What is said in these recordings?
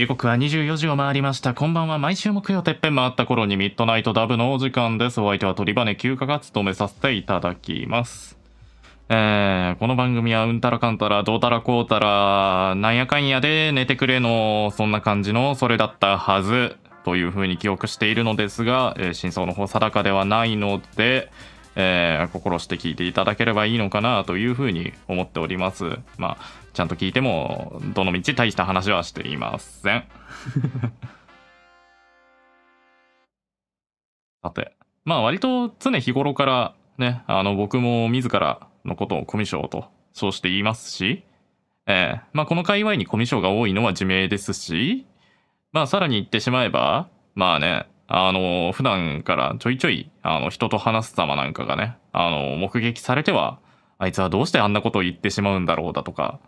時刻は24時を回りました。こんばんは。毎週木曜てっぺん回った頃にミッドナイトダブのお時間です。お相手は鳥羽休暇が務めさせていただきます。えー、この番組はうんたらかんたら、どうたらこうたら、なんやかんやで寝てくれの、そんな感じの、それだったはず、というふうに記憶しているのですが、えー、真相の方定かではないので、えー、心して聞いていただければいいのかなというふうに思っております。まあ、ちゃんと聞いても、どの道大した話はしていません。さて、まあ割と常日頃からね、あの僕も自らのことをコミュ障とそうして言いますし、えー、まあこの界隈にコミュ障が多いのは自明ですし、まあさらに言ってしまえば、まあね、あの、普段からちょいちょい、あの、人と話す様なんかがね、あの、目撃されては、あいつはどうしてあんなことを言ってしまうんだろうだとか、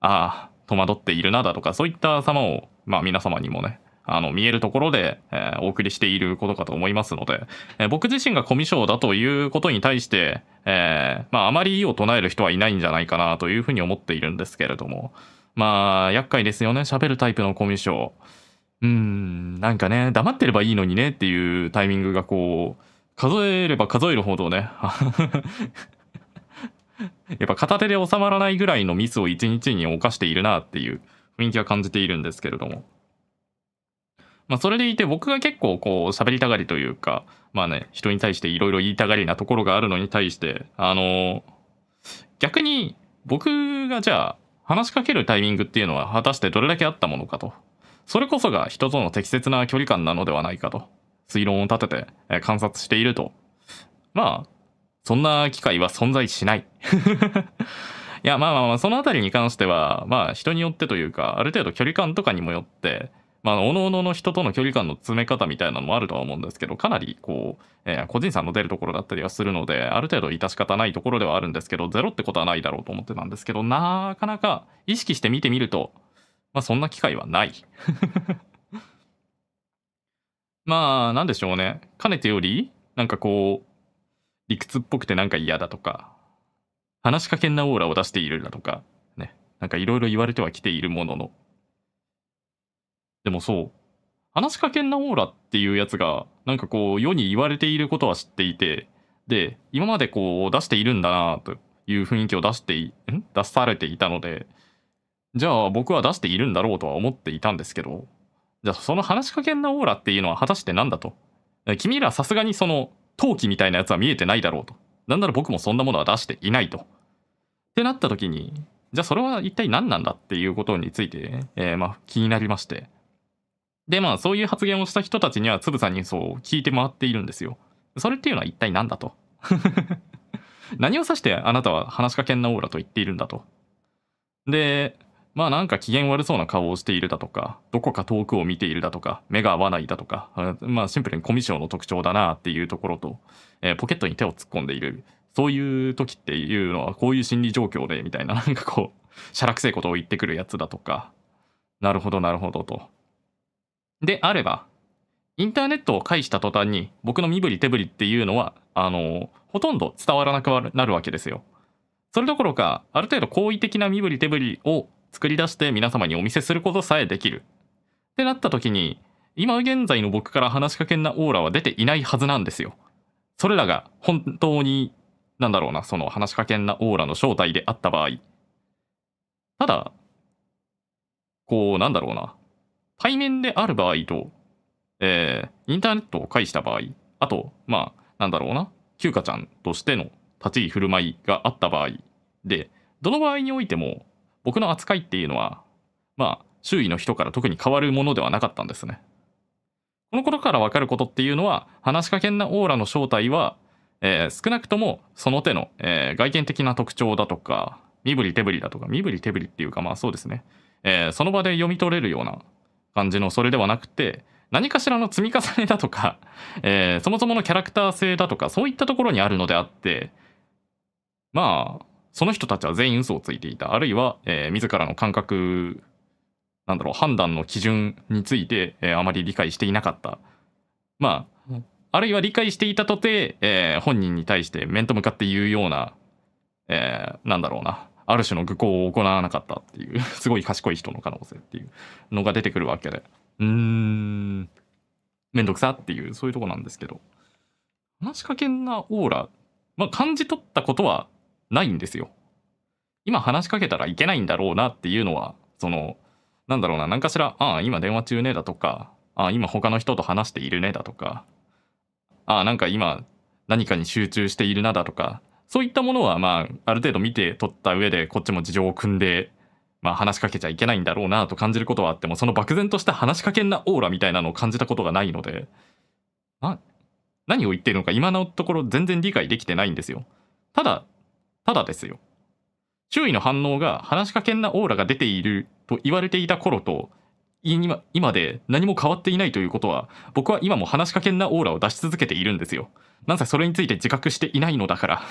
ああ、戸惑っているなだとか、そういった様を、まあ皆様にもね、あの見えるところで、えー、お送りしていることかと思いますので、えー、僕自身がコミュ障だということに対して、えー、まあ、あまり異を唱える人はいないんじゃないかなというふうに思っているんですけれどもまあ厄介ですよね喋るタイプのコミュ障。うん、なんかね、黙ってればいいのにねっていうタイミングがこう、数えれば数えるほどね、やっぱ片手で収まらないぐらいのミスを一日に犯しているなっていう雰囲気は感じているんですけれども。まあ、それでいて僕が結構こう喋りたがりというか、まあね、人に対していろいろ言いたがりなところがあるのに対して、あの、逆に僕がじゃあ話しかけるタイミングっていうのは果たしてどれだけあったものかと。それこそが人との適切な距離感なのではないかと、推論を立てて観察していると、まあ、そんな機会は存在しない いや、まあまあまあ、その辺りに関しては、まあ人によってというか、ある程度距離感とかにもよって、まあ、おのおのの人との距離感の詰め方みたいなのもあるとは思うんですけど、かなりこう、えー、個人差の出るところだったりはするので、ある程度致し方ないところではあるんですけど、ゼロってことはないだろうと思ってたんですけど、なかなか意識して見てみると、まあそんな機会はない まあ、なんでしょうね。かねてより、なんかこう、理屈っぽくてなんか嫌だとか、話しかけんなオーラを出しているだとか、ね。なんかいろいろ言われてはきているものの。でもそう、話しかけんなオーラっていうやつが、なんかこう、世に言われていることは知っていて、で、今までこう、出しているんだなという雰囲気を出してん出されていたので、じゃあ僕は出しているんだろうとは思っていたんですけど、じゃあその話しかけんなオーラっていうのは果たして何だと。君らさすがにその陶器みたいなやつは見えてないだろうと。なんなら僕もそんなものは出していないと。ってなった時に、じゃあそれは一体何なんだっていうことについて、えー、まあ気になりまして。でまあそういう発言をした人たちにはつぶさにそう聞いて回っているんですよ。それっていうのは一体何だと。何を指してあなたは話しかけんなオーラと言っているんだと。で、まあなんか機嫌悪そうな顔をしているだとか、どこか遠くを見ているだとか、目が合わないだとか、まあシンプルにコミュ障の特徴だなっていうところと、えー、ポケットに手を突っ込んでいる。そういう時っていうのはこういう心理状況でみたいな、なんかこう、しゃらくせえことを言ってくるやつだとか、なるほどなるほどと。であれば、インターネットを介した途端に僕の身振り手振りっていうのは、あの、ほとんど伝わらなくなるわけですよ。それどころか、ある程度好意的な身振り手振りを作り出して皆様にお見せすることさえできるってなった時に今現在の僕から話しかけんなオーラは出ていないはずなんですよ。それらが本当になんだろうなその話しかけんなオーラの正体であった場合ただこうなんだろうな対面である場合と、えー、インターネットを介した場合あとまあなんだろうな休暇ちゃんとしての立ち居振る舞いがあった場合でどの場合においても僕の扱いっていうのは、まあ、周囲の人から特に変わるものではなかったんですね。この頃からわかることっていうのは、話しかけんなオーラの正体は、えー、少なくともその手の、えー、外見的な特徴だとか、身振り手振りだとか、身振り手振りっていうか、まあそうですね、えー、その場で読み取れるような感じのそれではなくて、何かしらの積み重ねだとか、えー、そもそものキャラクター性だとか、そういったところにあるのであって、まあ、その人たちは全員嘘をついていたあるいは、えー、自らの感覚なんだろう判断の基準について、えー、あまり理解していなかったまああるいは理解していたとて、えー、本人に対して面と向かって言うような、えー、なんだろうなある種の愚行を行わなかったっていう すごい賢い人の可能性っていうのが出てくるわけでうーん面倒くさっていうそういうとこなんですけど話しかけんなオーラまあ感じ取ったことはないんですよ。今話しかけたらいけないんだろうなっていうのはそのなんだろうな何かしら「ああ今電話中ね」だとか「ああ今他の人と話しているね」だとか「ああなんか今何かに集中しているな」だとかそういったものはまあある程度見て取った上でこっちも事情を組んで。まあ話しかけちゃいけないんだろうなと感じることはあってもその漠然とした話しかけんなオーラみたいなのを感じたことがないので何を言ってるのか今のところ全然理解できてないんですよ。ただただですよ周囲の反応が話しかけんなオーラが出ていると言われていた頃と今今で何も変わっていないということは僕は今も話しかけんなオーラを出し続けているんですよ。なんせそれについて自覚していないのだから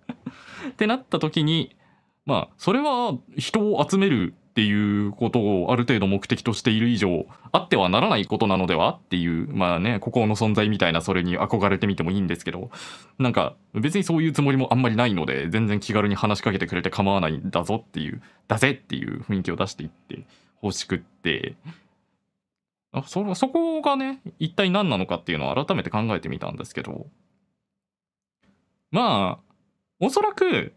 ってなった時にまあそれは人を集めるっていうことをある程度目的としている以上あってはならないことなのではっていうまあね孤高の存在みたいなそれに憧れてみてもいいんですけどなんか別にそういうつもりもあんまりないので全然気軽に話しかけてくれて構わないんだぞっていうだぜっていう雰囲気を出していってほしくってあそそこがね一体何なのかっていうのを改めて考えてみたんですけどまあおそらく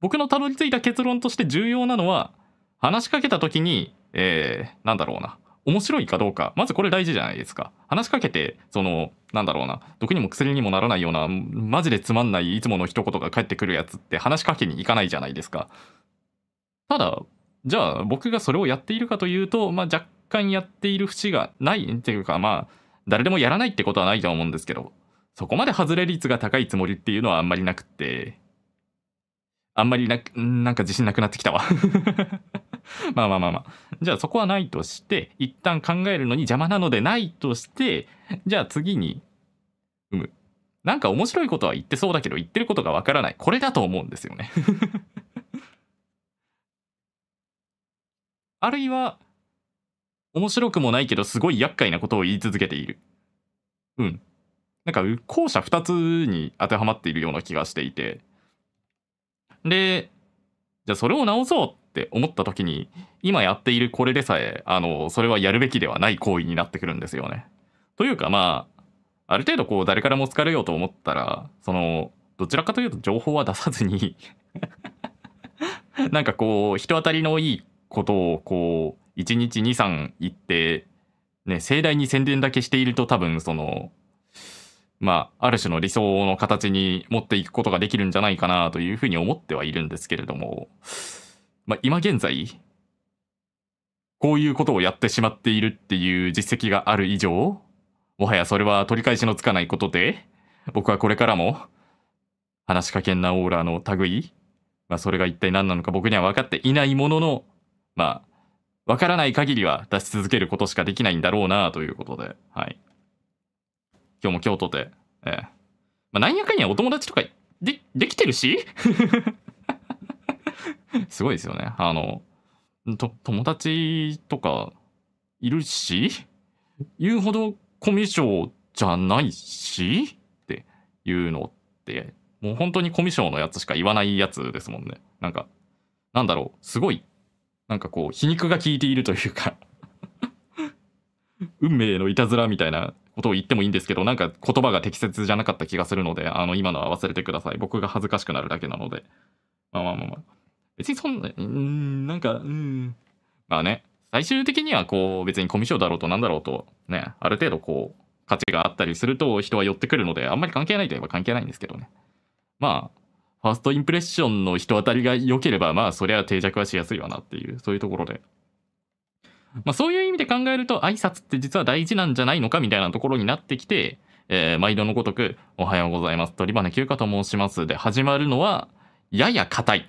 僕のたどり着いた結論として重要なのは話しかけた時に、えー、なんだろうな。面白いかどうかまずこれ大事じゃないですか話しかけてそのなんだろうな毒にも薬にもならないようなマジでつまんないいつもの一言が返ってくるやつって話しかけに行かないじゃないですかただじゃあ僕がそれをやっているかというと、まあ、若干やっている節がないっていうかまあ誰でもやらないってことはないと思うんですけどそこまで外れ率が高いつもりっていうのはあんまりなくってあんまりななんか自信なくなってきたわ まあまあまあまあ。じゃあそこはないとして、一旦考えるのに邪魔なのでないとして、じゃあ次に、うむ。なんか面白いことは言ってそうだけど、言ってることがわからない。これだと思うんですよね あるいは、面白くもないけど、すごい厄介なことを言い続けている。うん。なんか、後者2つに当てはまっているような気がしていて。で、じゃあそれを直そうって思った時に今やっているこれでさえあのそれはやるべきではない行為になってくるんですよね。というかまあある程度こう誰からも好かれようと思ったらそのどちらかというと情報は出さずに なんかこう人当たりのいいことをこう1日23言ってね盛大に宣伝だけしていると多分そのまあ、ある種の理想の形に持っていくことができるんじゃないかなというふうに思ってはいるんですけれども、まあ、今現在、こういうことをやってしまっているっていう実績がある以上、もはやそれは取り返しのつかないことで、僕はこれからも、話しかけんなオーラの類、まあ、それが一体何なのか僕には分かっていないものの、まあ、分からない限りは出し続けることしかできないんだろうなということで、はい。今日も京都で、ええ。まあ、なんやかんやお友達とかで、できてるし すごいですよね。あの、と友達とかいるし、言うほどコミュ障じゃないしっていうのって、もう本当にコミュ障のやつしか言わないやつですもんね。なんか、なんだろう、すごい、なんかこう、皮肉が効いているというか 運命のいたずらみたいなことを言ってもいいんですけど、なんか言葉が適切じゃなかった気がするので、あの、今のは忘れてください。僕が恥ずかしくなるだけなので。まあまあまあまあ。別にそんな、うん、なんか、うん。まあね、最終的にはこう、別にコミュ障だろうとなんだろうと、ね、ある程度こう、価値があったりすると人は寄ってくるので、あんまり関係ないといえば関係ないんですけどね。まあ、ファーストインプレッションの人当たりが良ければ、まあ、そりゃ定着はしやすいわなっていう、そういうところで。まあ、そういう意味で考えると、挨拶って実は大事なんじゃないのかみたいなところになってきて、えー、毎度のごとく、おはようございます。鳥羽休暇と申します。で、始まるのは、やや硬い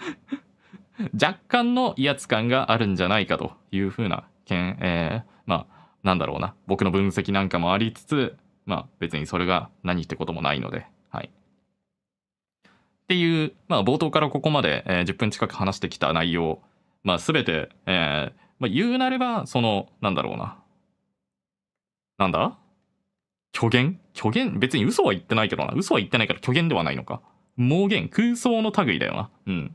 若干の威圧感があるんじゃないかというふうな、えー、まあなんだろうな僕の分析なんかもありつつまあ別にそれが何ってこともないのではい。っていう、まあ、冒頭からここまで、えー、10分近く話してきた内容、まあ、全て、えーまあ、言うなればそのなんだろうななんだ虚言虚言別に嘘は言ってないけどな嘘は言ってないから虚言ではないのか妄言空想の類だよなうん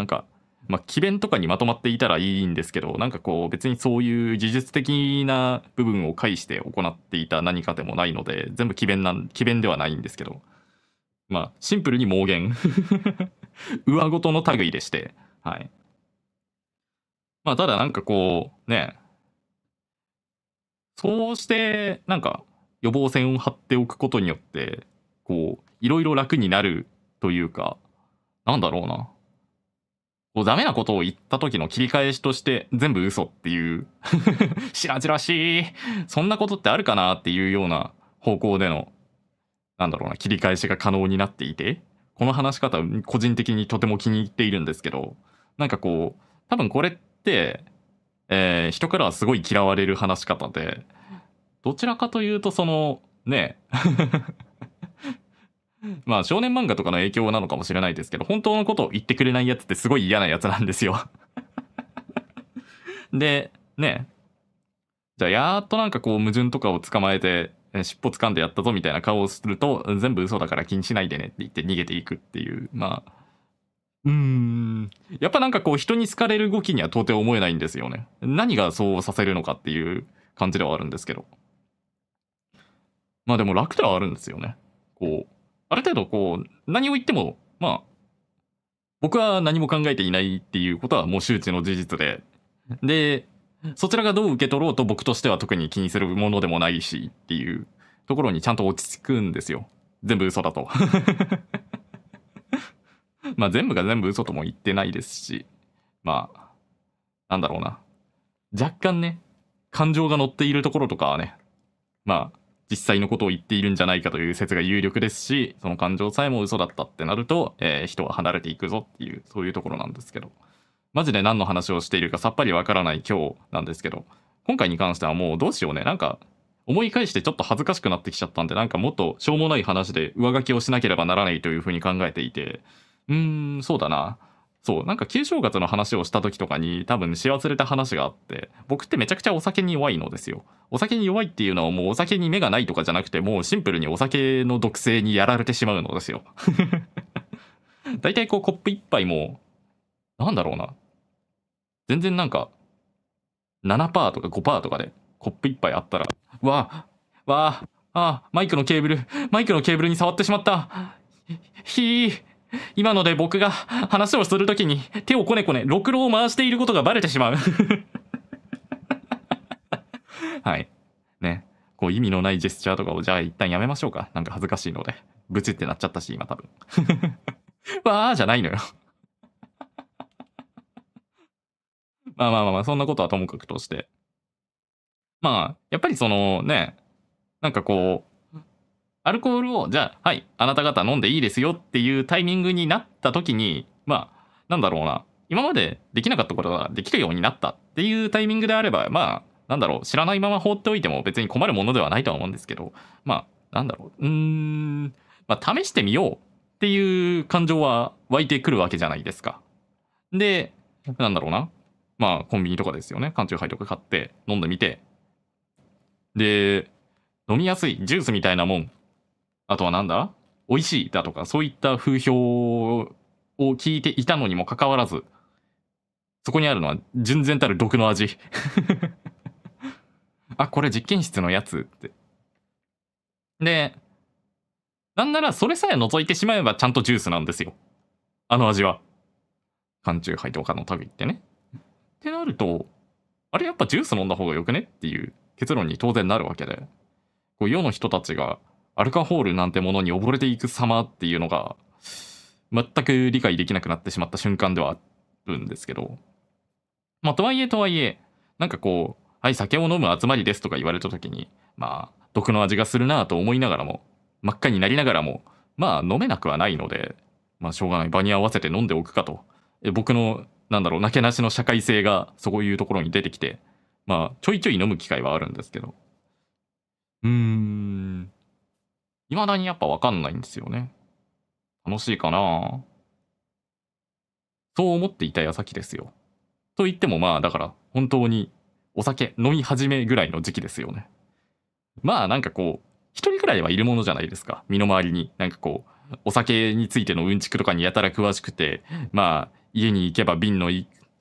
なんか、まあ、詭弁とかにまとまっていたらいいんですけどなんかこう別にそういう技術的な部分を介して行っていた何かでもないので全部詭弁なん詭弁ではないんですけどまあシンプルに妄言 上ごとの類でしてはいまあただなんかこうねそうしてなんか予防線を張っておくことによってこういろいろ楽になるというかなんだろうなこうダメなことを言った時の切り返しとして全部嘘っていう白々 しい、そんなことってあるかなっていうような方向での、なんだろうな、切り返しが可能になっていて、この話し方、個人的にとても気に入っているんですけど、なんかこう、多分これって、えー、人からはすごい嫌われる話し方で、どちらかというとその、ね、まあ少年漫画とかの影響なのかもしれないですけど、本当のことを言ってくれないやつってすごい嫌なやつなんですよ で、ね。じゃあやっとなんかこう矛盾とかを捕まえて、尻尾掴んでやったぞみたいな顔をすると、全部嘘だから気にしないでねって言って逃げていくっていう、まあ、うん。やっぱなんかこう人に好かれる動きには到底思えないんですよね。何がそうさせるのかっていう感じではあるんですけど。まあでも楽ではあるんですよね。こう。ある程度こう、何を言っても、まあ、僕は何も考えていないっていうことはもう周知の事実で、で、そちらがどう受け取ろうと僕としては特に気にするものでもないしっていうところにちゃんと落ち着くんですよ。全部嘘だと まあ全部が全部嘘とも言ってないですし、まあ、なんだろうな。若干ね、感情が乗っているところとかはね、まあ、実際のことを言っているんじゃないかという説が有力ですしその感情さえも嘘だったってなると、えー、人は離れていくぞっていうそういうところなんですけどマジで何の話をしているかさっぱりわからない今日なんですけど今回に関してはもうどうしようねなんか思い返してちょっと恥ずかしくなってきちゃったんでなんかもっとしょうもない話で上書きをしなければならないというふうに考えていてうーんそうだなそうなんか旧正月の話をした時とかに多分し忘れた話があって僕ってめちゃくちゃお酒に弱いのですよお酒に弱いっていうのはもうお酒に目がないとかじゃなくてもうシンプルにお酒の毒性にやられてしまうのですよ 大体こうコップ1杯もなんだろうな全然なんか7%とか5%とかでコップ1杯あったらわあわああマイクのケーブルマイクのケーブルに触ってしまったひー今ので僕が話をするときに手をこねこね、ろくろを回していることがバレてしまう はい。ね。こう意味のないジェスチャーとかをじゃあ一旦やめましょうか。なんか恥ずかしいので。ブチってなっちゃったし、今多分。わーじゃないのよ まあまあまあまあ、そんなことはともかくとして。まあ、やっぱりそのね、なんかこう、アルコールをじゃあはいあなた方飲んでいいですよっていうタイミングになった時にまあなんだろうな今までできなかったことができるようになったっていうタイミングであればまあなんだろう知らないまま放っておいても別に困るものではないとは思うんですけどまあなんだろううんまあ試してみようっていう感情は湧いてくるわけじゃないですか。でなんだろうなまあコンビニとかですよね缶中杯とか買って飲んでみてで飲みやすいジュースみたいなもんあとはなんだ美味しいだとか、そういった風評を聞いていたのにもかかわらず、そこにあるのは純然たる毒の味 あ、これ実験室のやつって。で、なんならそれさえ除いてしまえばちゃんとジュースなんですよ。あの味は。缶中杯とかの類ってね。ってなると、あれやっぱジュース飲んだ方がよくねっていう結論に当然なるわけで。こう世の人たちがアルカホールなんてものに溺れていく様っていうのが全く理解できなくなってしまった瞬間ではあるんですけどまあとはいえとはいえなんかこう「はい酒を飲む集まりです」とか言われた時にまあ毒の味がするなと思いながらも真っ赤になりながらもまあ飲めなくはないのでまあしょうがない場に合わせて飲んでおくかと僕のなんだろうなけなしの社会性がそういうところに出てきてまあちょいちょい飲む機会はあるんですけどうーん未だにやっぱわかんないんですよね。楽しいかなそう思っていた矢先ですよ。と言ってもまあだから本当にお酒飲み始めぐらいの時期ですよね。まあなんかこう、一人くらいはいるものじゃないですか。身の回りに。なんかこう、お酒についてのうんちくとかにやたら詳しくて、まあ家に行けば瓶の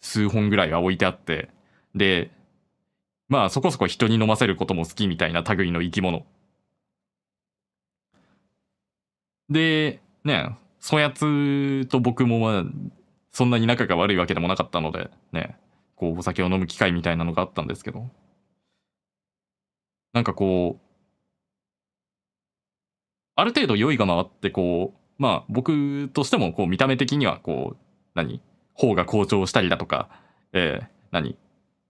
数本ぐらいは置いてあって、で、まあそこそこ人に飲ませることも好きみたいな類の生き物で、ね、そやつと僕もまあ、そんなに仲が悪いわけでもなかったので、ね、こう、お酒を飲む機会みたいなのがあったんですけど、なんかこう、ある程度酔いが回って、こう、まあ、僕としても、こう、見た目的には、こう、何頬が好調したりだとか、え何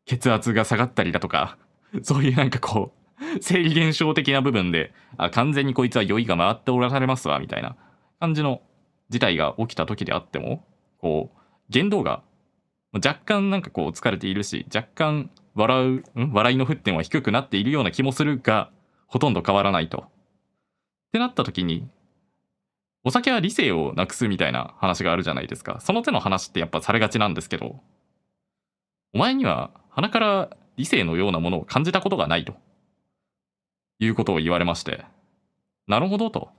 血圧が下がったりだとか、そういうなんかこう、生理現象的な部分で、あ、完全にこいつは酔いが回っておらされますわ、みたいな感じの事態が起きた時であっても、こう、言動が、若干なんかこう疲れているし、若干笑う、ん笑いの沸点は低くなっているような気もするが、ほとんど変わらないと。ってなった時に、お酒は理性をなくすみたいな話があるじゃないですか。その手の話ってやっぱされがちなんですけど、お前には鼻から理性のようなものを感じたことがないと。いうことを言われまして、なるほどと。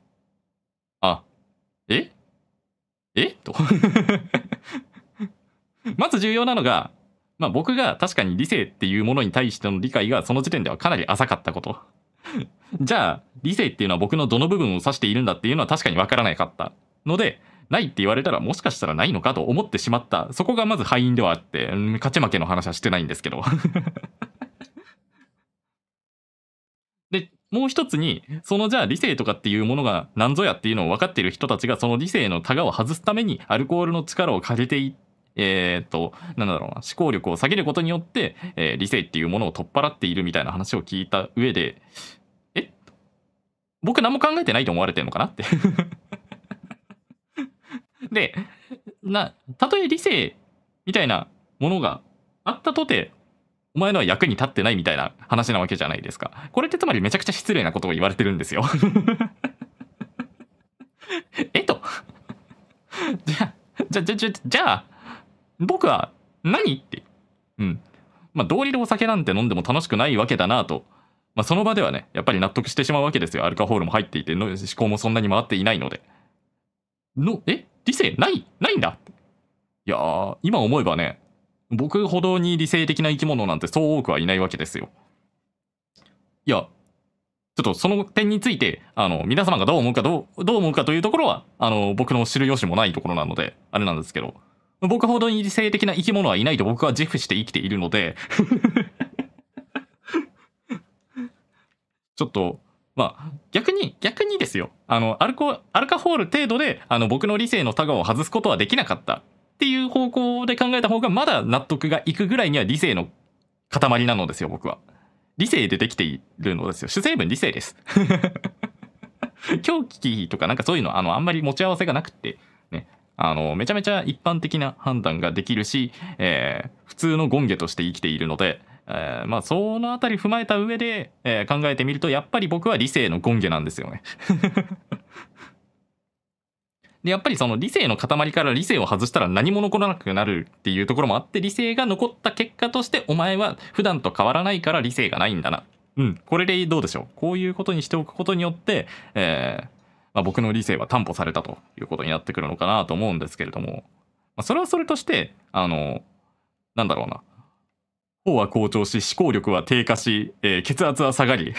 あ、ええと まず重要なのが、まあ、僕が確かに理性っていうものに対しての理解がその時点ではかなり浅かったこと。じゃあ理性っていうのは僕のどの部分を指しているんだっていうのは確かにわからなかったのでないって言われたらもしかしたらないのかと思ってしまったそこがまず敗因ではあって勝ち負けの話はしてないんですけど もう一つにそのじゃあ理性とかっていうものが何ぞやっていうのを分かっている人たちがその理性のタガを外すためにアルコールの力を借りていえー、っとなんだろうな思考力を下げることによって、えー、理性っていうものを取っ払っているみたいな話を聞いた上でえ僕何も考えてないと思われてるのかなってでなたとえ理性みたいなものがあったとてお前のは役に立ってないみたいな話なわけじゃないですか。これってつまりめちゃくちゃ失礼なことを言われてるんですよ えとじゃあ、じゃ、じゃ、じゃ、じゃあ、僕は何って。うん。まあ、道理でお酒なんて飲んでも楽しくないわけだなと。まあ、その場ではね、やっぱり納得してしまうわけですよ。アルカホールも入っていて、思考もそんなに回っていないので。の、え理性ないないんだいや今思えばね、僕ほどに理性的な生き物なんてそう多くはいないわけですよ。いや、ちょっとその点について、あの、皆様がどう思うかどう、どう思うかというところは、あの、僕の知る由もないところなので、あれなんですけど、僕ほどに理性的な生き物はいないと僕は自負して生きているので ちょっと、まあ、逆に、逆にですよ。あの、アルコ、アルカホール程度で、あの、僕の理性のタガを外すことはできなかった。っていう方向で考えた方がまだ納得がいくぐらいには理性の塊なのですよ、僕は。理性でできているのですよ。主成分理性です。狂気とかなんかそういうの、あの、あんまり持ち合わせがなくて、ね、あの、めちゃめちゃ一般的な判断ができるし、えー、普通の権下として生きているので、えー、まあ、そのあたり踏まえた上で、えー、考えてみると、やっぱり僕は理性の権下なんですよね。でやっぱりその理性の塊から理性を外したら何も残らなくなるっていうところもあって理性が残った結果としてお前は普段と変わらないから理性がないんだな。うん、これでどうでしょうこういうことにしておくことによって、えーまあ、僕の理性は担保されたということになってくるのかなと思うんですけれども、まあ、それはそれとしてあのなんだろうな頬は好調し思考力は低下し、えー、血圧は下がり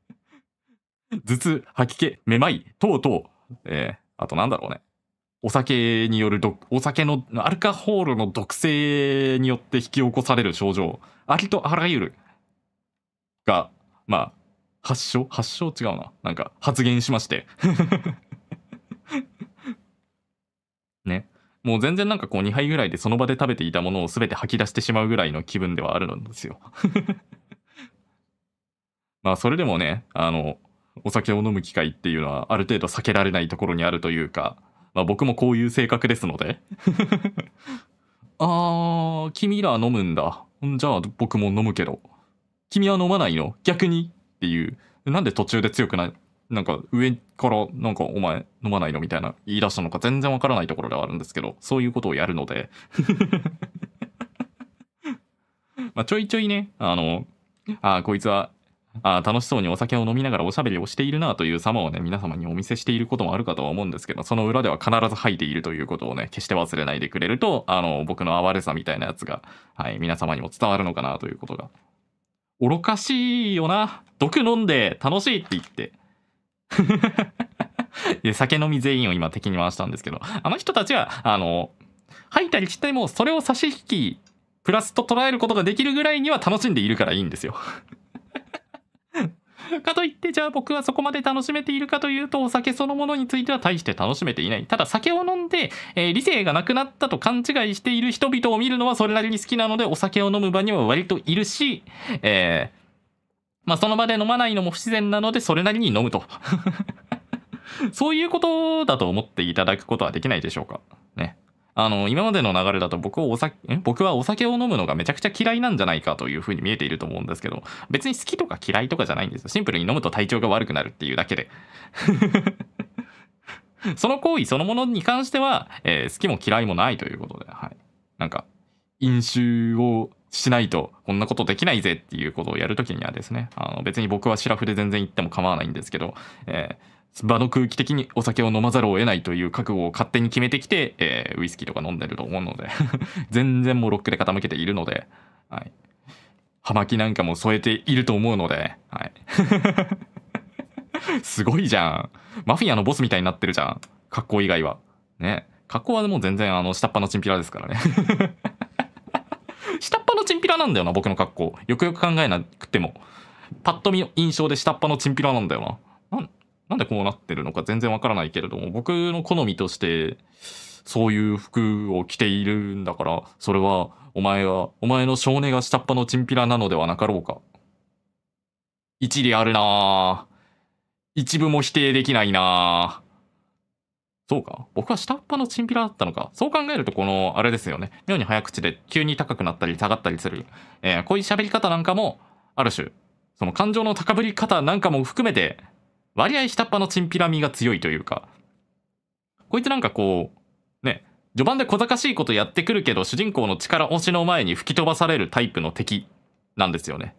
頭痛吐き気めまい等々、えー、あとなんだろうね。お酒による毒、お酒の、アルカホールの毒性によって引き起こされる症状、ありとあらゆるが、まあ、発症発症違うな。なんか発言しまして ね。もう全然なんかこう2杯ぐらいでその場で食べていたものを全て吐き出してしまうぐらいの気分ではあるんですよ まあそれでもね、あの、お酒を飲む機会っていうのはある程度避けられないところにあるというか、まあ、僕もこういう性格ですので あー君ら飲むんだじゃあ僕も飲むけど君は飲まないの逆にっていうなんで途中で強くないなんか上からなんかお前飲まないのみたいな言い出したのか全然わからないところではあるんですけどそういうことをやるので まあちょいちょいねあのあこいつはあ楽しそうにお酒を飲みながらおしゃべりをしているなという様をね皆様にお見せしていることもあるかとは思うんですけどその裏では必ず吐いているということをね決して忘れないでくれるとあの僕の哀れさみたいなやつが、はい、皆様にも伝わるのかなということが愚かしいよな毒飲んで楽しいって言ってで 酒飲み全員を今敵に回したんですけどあの人たちはあの吐いたりしてもそれを差し引きプラスと捉えることができるぐらいには楽しんでいるからいいんですよ かといってじゃあ僕はそこまで楽しめているかというとお酒そのものについては大して楽しめていないただ酒を飲んで、えー、理性がなくなったと勘違いしている人々を見るのはそれなりに好きなのでお酒を飲む場には割といるし、えー、まあ、その場で飲まないのも不自然なのでそれなりに飲むと そういうことだと思っていただくことはできないでしょうかね。あの、今までの流れだと僕お酒、僕はお酒を飲むのがめちゃくちゃ嫌いなんじゃないかというふうに見えていると思うんですけど、別に好きとか嫌いとかじゃないんですよ。シンプルに飲むと体調が悪くなるっていうだけで。その行為そのものに関しては、えー、好きも嫌いもないということで、はい。なんか、飲酒をしないとこんなことできないぜっていうことをやるときにはですねあの別に僕はシラフで全然行っても構わないんですけど、えー、場の空気的にお酒を飲まざるを得ないという覚悟を勝手に決めてきて、えー、ウイスキーとか飲んでると思うので 全然もうロックで傾けているので、はい、葉巻なんかも添えていると思うので、はい、すごいじゃんマフィアのボスみたいになってるじゃん格好以外はね格好はもう全然あの下っ端のチンピラですからね下っ端のチンピラなんだよな僕の格好よくよく考えなくてもパッと見の印象で下っ端のチンピラなんだよなななんでこうなってるのか全然わからないけれども僕の好みとしてそういう服を着ているんだからそれはお前はお前の性根が下っ端のチンピラなのではなかろうか一理あるな一部も否定できないなそうか。僕は下っ端のチンピラだったのか。そう考えると、この、あれですよね。妙に早口で急に高くなったり下がったりする。えー、こういう喋り方なんかも、ある種、その感情の高ぶり方なんかも含めて、割合下っ端のチンピラ味が強いというか、こいつなんかこう、ね、序盤で小賢しいことやってくるけど、主人公の力押しの前に吹き飛ばされるタイプの敵なんですよね。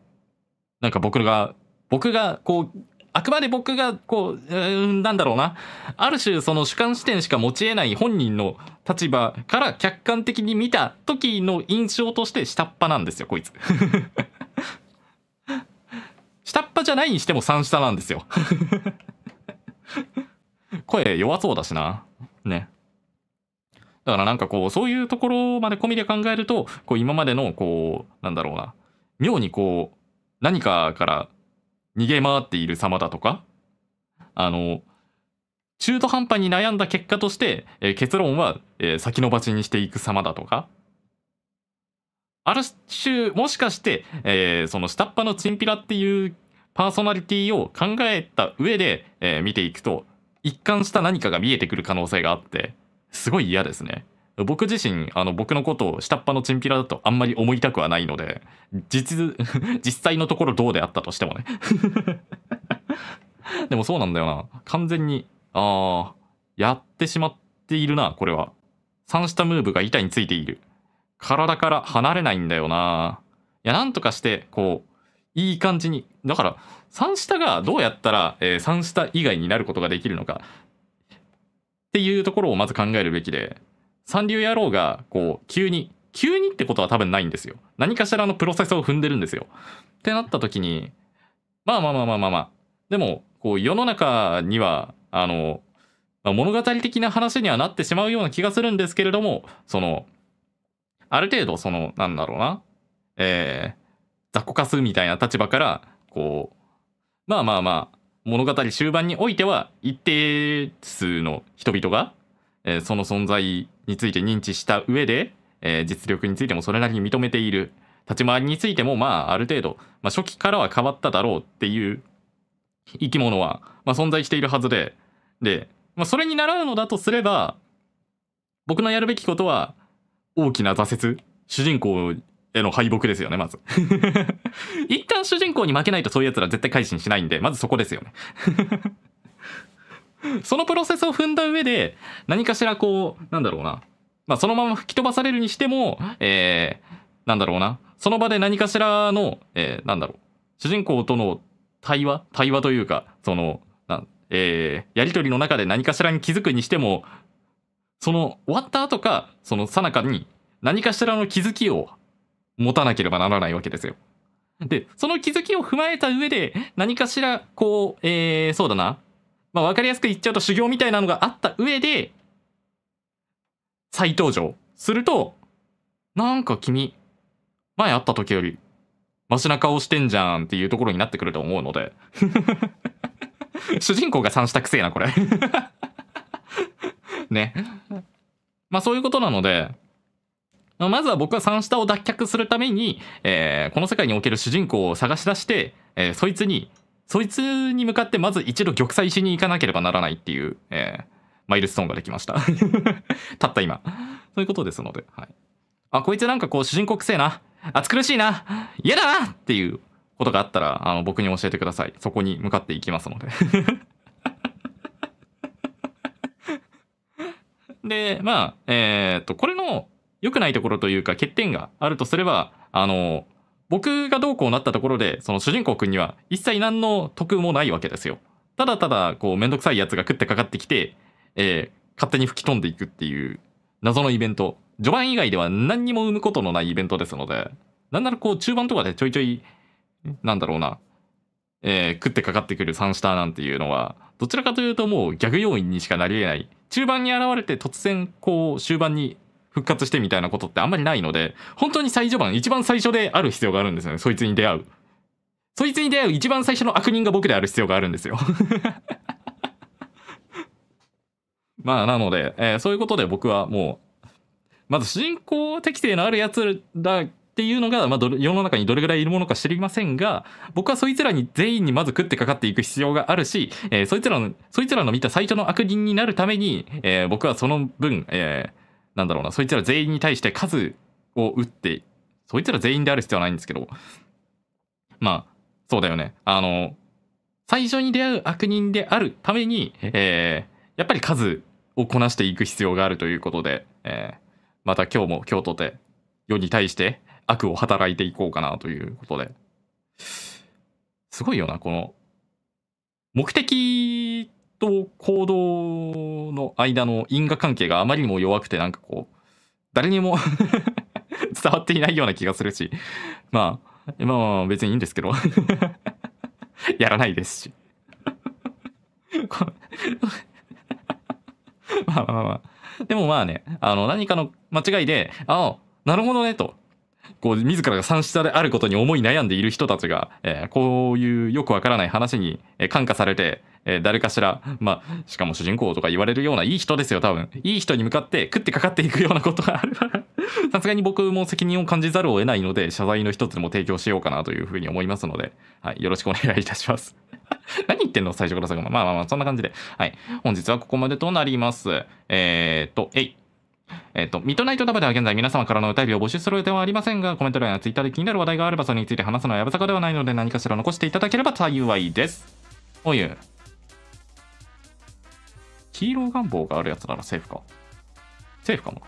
なんか僕が、僕がこう、あくまで僕がこう、うん、なんだろうなある種その主観視点しか持ちえない本人の立場から客観的に見た時の印象として下っ端なんですよこいつ 下っ端じゃないにしても3下なんですよ 声弱そうだしなねだからなんかこうそういうところまで込みで考えるとこう今までのこうなんだろうな妙にこう何かから逃げ回っている様だとかあの中途半端に悩んだ結果として、えー、結論は、えー、先延ばしにしていく様だとかある種もしかして、えー、その下っ端のチンピラっていうパーソナリティを考えた上で、え見ていくと一貫した何かが見えてくる可能性があってすごい嫌ですね。僕自身あの僕のことを下っ端のチンピラだとあんまり思いたくはないので実 実際のところどうであったとしてもね でもそうなんだよな完全にあやってしまっているなこれは三下ムーブが板についている体から離れないんだよないやなんとかしてこういい感じにだから三下がどうやったら、えー、三下以外になることができるのかっていうところをまず考えるべきで三流野郎がこう急に急にってことは多分ないんですよ何かしらのプロセスを踏んでるんですよってなった時にまあまあまあまあまあまあでもこう世の中にはあの、まあ、物語的な話にはなってしまうような気がするんですけれどもそのある程度そのなんだろうなえー、雑魚化すみたいな立場からこうまあまあまあ物語終盤においては一定数の人々がえー、その存在について認知した上で、えー、実力についてもそれなりに認めている立ち回りについてもまあある程度、まあ、初期からは変わっただろうっていう生き物は、まあ、存在しているはずでで、まあ、それに習うのだとすれば僕のやるべきことは大きな挫折主人公への敗北ですよねまず 一旦主人公に負けないとそういうやつら絶対改心しないんでまずそこですよねそのプロセスを踏んだ上で、何かしらこう、なんだろうな。まあ、そのまま吹き飛ばされるにしても、えー、なんだろうな。その場で何かしらの、えー、なんだろう。主人公との対話対話というか、その、なえー、やりとりの中で何かしらに気づくにしても、その終わった後か、その最中に何かしらの気づきを持たなければならないわけですよ。で、その気づきを踏まえた上で、何かしら、こう、えー、そうだな、まあ、かりやすく言っちゃうと修行みたいなのがあった上で、再登場すると、なんか君、前会った時より、マシな顔してんじゃんっていうところになってくると思うので。主人公が三したくせえな、これ ね。まあそういうことなので、まずは僕は三下を脱却するために、えー、この世界における主人公を探し出して、えー、そいつにそいつに向かってまず一度玉砕しに行かなければならないっていう、えー、マイルストーンができました たった今。そういうことですので、はい。あ、こいつなんかこう主人公くせえな。暑苦しいな。嫌だなっていうことがあったら、あの、僕に教えてください。そこに向かっていきますので で、まあ、えー、っと、これの良くないところというか欠点があるとすれば、あの、僕がどうこうなったところで、その主人公くんには一切何の得もないわけですよ。ただただ、こう、めんどくさいやつが食ってかかってきて、えー、勝手に吹き飛んでいくっていう謎のイベント。序盤以外では何にも生むことのないイベントですので、なんならこう、中盤とかでちょいちょい、なんだろうな、えー、食ってかかってくるサンスターなんていうのは、どちらかというともうギャグ要因にしかなり得ない。中盤に現れて突然、こう、終盤に復活してみたいなことってあんまりないので、本当に最序盤、一番最初である必要があるんですよね。そいつに出会う。そいつに出会う一番最初の悪人が僕である必要があるんですよ まあ、なので、えー、そういうことで僕はもう、まず主人公適性のあるやつだっていうのが、まあ、世の中にどれぐらいいるものか知りませんが、僕はそいつらに全員にまず食ってかかっていく必要があるし、えー、そいつらの、そいつらの見た最初の悪人になるために、えー、僕はその分、えー、なんだろうな、そいつら全員に対して数を打って、そいつら全員である必要はないんですけど、まあ、そうだよね。あの、最初に出会う悪人であるために、えー、やっぱり数をこなしていく必要があるということで、えー、また今日も京都で世に対して悪を働いていこうかなということで。すごいよな、この、目的と行動の間の因果関係があまりにも弱くてなんかこう誰にも 伝わっていないような気がするしまあまあまあ別にいいんですけど やらないですし まあまあまあでもまあねあの何かの間違いでああなるほどねとこう自らが三下であることに思い悩んでいる人たちが、えー、こういうよくわからない話に感化されてえー、誰かしら、まあ、しかも主人公とか言われるようないい人ですよ、多分。いい人に向かって食ってかかっていくようなことがあるから、さすがに僕も責任を感じざるを得ないので、謝罪の一つでも提供しようかなというふうに思いますので、はい、よろしくお願いいたします。何言ってんの最初から最後まで。まあまあまあ、そんな感じで。はい。本日はここまでとなります。えー、っと、えい。えっと、ミッドナイトダバでは現在皆様からのお便りを募集する予定はありませんが、コメント欄やツイッターで気になる話題があれば、それについて話すのはやぶさかではないので、何かしら残していただければ幸いです。おいう。黄色願望があるやつならセーフか。セーフかも。